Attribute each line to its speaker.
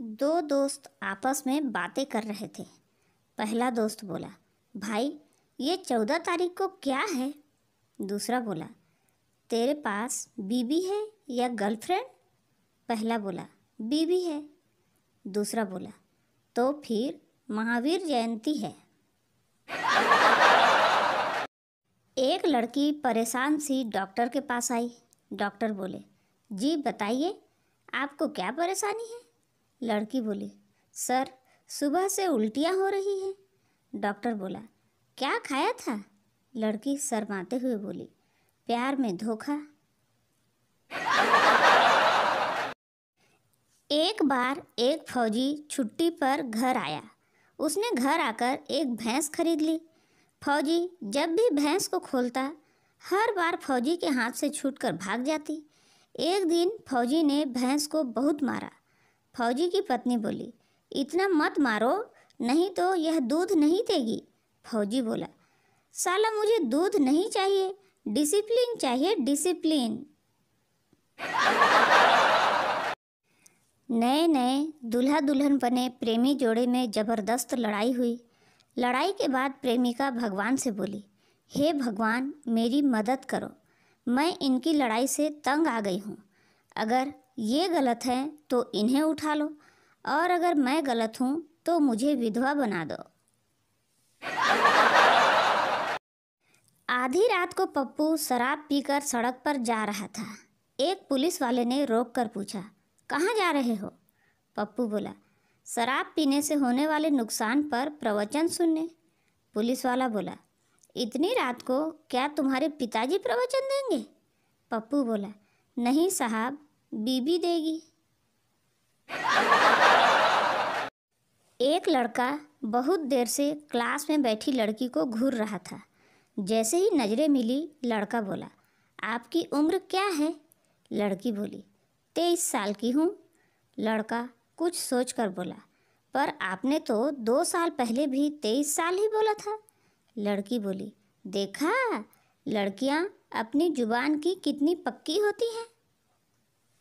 Speaker 1: दो दोस्त आपस में बातें कर रहे थे पहला दोस्त बोला भाई ये चौदह तारीख को क्या है दूसरा बोला तेरे पास बीबी है या गर्लफ्रेंड पहला बोला बीबी है दूसरा बोला तो फिर महावीर जयंती है एक लड़की परेशान सी डॉक्टर के पास आई डॉक्टर बोले जी बताइए आपको क्या परेशानी है लड़की बोली सर सुबह से उल्टियाँ हो रही है डॉक्टर बोला क्या खाया था लड़की शर्माते हुए बोली प्यार में धोखा एक बार एक फौजी छुट्टी पर घर आया उसने घर आकर एक भैंस खरीद ली फौजी जब भी भैंस को खोलता हर बार फौजी के हाथ से छूट कर भाग जाती एक दिन फौजी ने भैंस को बहुत मारा फौजी की पत्नी बोली इतना मत मारो नहीं तो यह दूध नहीं देगी फौजी बोला साला मुझे दूध नहीं चाहिए डिसिप्लिन चाहिए डिसिप्लिन नए नए दूल्हा दुल्हन बने प्रेमी जोड़े में जबरदस्त लड़ाई हुई लड़ाई के बाद प्रेमिका भगवान से बोली हे hey भगवान मेरी मदद करो मैं इनकी लड़ाई से तंग आ गई हूँ अगर ये गलत है तो इन्हें उठा लो और अगर मैं गलत हूँ तो मुझे विधवा बना दो आधी रात को पप्पू शराब पीकर सड़क पर जा रहा था एक पुलिस वाले ने रोक कर पूछा कहाँ जा रहे हो पप्पू बोला शराब पीने से होने वाले नुकसान पर प्रवचन सुनने पुलिस वाला बोला इतनी रात को क्या तुम्हारे पिताजी प्रवचन देंगे पप्पू बोला नहीं साहब बीबी देगी एक लड़का बहुत देर से क्लास में बैठी लड़की को घूर रहा था जैसे ही नज़रें मिली लड़का बोला आपकी उम्र क्या है लड़की बोली तेईस साल की हूँ लड़का कुछ सोच कर बोला पर आपने तो दो साल पहले भी तेईस साल ही बोला था लड़की बोली देखा लड़कियाँ अपनी जुबान की कितनी पक्की होती हैं